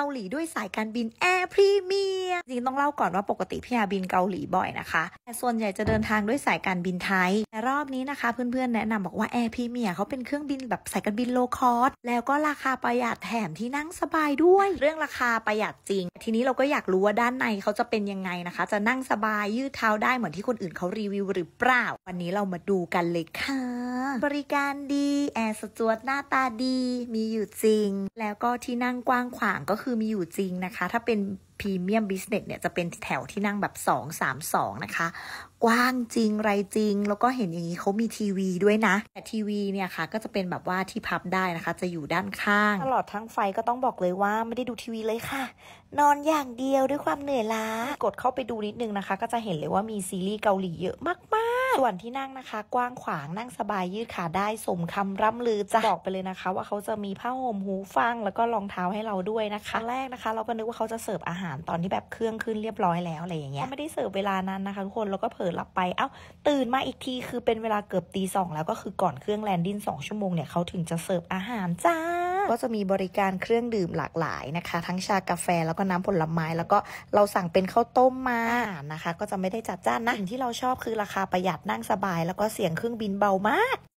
เกาหลีด้วยสายการบินแอร์พรีเมียจริงต้องเล่าก่อนว่าปกติพี่อาบินเกาหลีบ่อยนะคะ แต่ส่วนใหญ่จะเดินทางด้วยสายการบินไทยแต่รอบนี้นะคะเพื่อนๆแนะนำบอกว่าแอร์พรีเมียเขาเป็นเครื่องบินแบบสายการบินโลคอสแล้วก็ราคาประหยัดแถมที่นั่งสบายด้วยเรื่องราคาประหยัดจริง ทีนี้เราก็อยากรู้ว่าด้านในเขาจะเป็นยังไงนะคะ จะนั่งสบายยืดเท้าได้เหมือนที่คนอื่นเขารีวิวหรือเปล่า วันนี้เรามาดูกันเลยค่ะบริการดีแอร์สจวดหน้าตาดี มีอยู่จริง แล้วก็ที่นั่งกว้างขวางก็คือมีอยู่จริงนะคะ ถ้าเป็นพรีเมียมบิสเนสเนี่ย จะเป็นแถวที่นั่งแบบ 2 3 2 นะคะ กว้างจริงไรจริง แล้วก็เห็นอย่างนี้เขามีทีวีด้วยนะแต่ทีวีเนี่ยค่ะก็จะเป็นแบบว่าที่พับได้นะคะ จะอยู่ด้านข้างตลอดทั้งไฟก็ต้องบอกเลยว่าไม่ได้ดูทีวีเลยค่ะ นอนอย่างเดียวด้วยความเหนื่อยล้า กดเข้าไปดูนิดนึงนะคะ ก็จะเห็นเลยว่ามีซีรีส์เกาหลีเยอะมาก ๆ ส่วนที่นั่งนะคะ กว้างขวางนั่งสบายยืดขาได้สมคำร่ำลือจะบอกไปเลยนะคะ ว่าเขาจะมีผ้าห่มหูฟังแล้วก็รองเท้าให้เราด้วยนะคะ แรกนะคะ เราก็นึกว่าเขาจะเสิร์ฟอาหารารตอนที่แบบเครื่องขึ้นเรียบร้อยแล้ว อะไรอย่างเงี้ยไม่ได้เสิร์ฟเวลานั้นนะคะทุกคนแล้วก็เผลอหลับไปเอ้าตื่นมาอีกทีคือเป็นเวลาเกือบตีสองแล้วก็คือก่อนเครื่องแลนดิ้งสองชั่วโมงเนี่ยเขาถึงจะเสิร์ฟอาหารจ้าก็จะมีบริการเครื่องดื่มหลากหลายนะคะทั้งชากาแฟแล้วก็น้ำผลไม้ แล้วก็เราสั่งเป็นข้าวต้มมานะคะก็จะไม่ได้จัดจ้านนะสิ่งที่เราชอบคือราคาประหยัดนั่งสบาย แล้วก็เสียงเครื่องบินเบามาก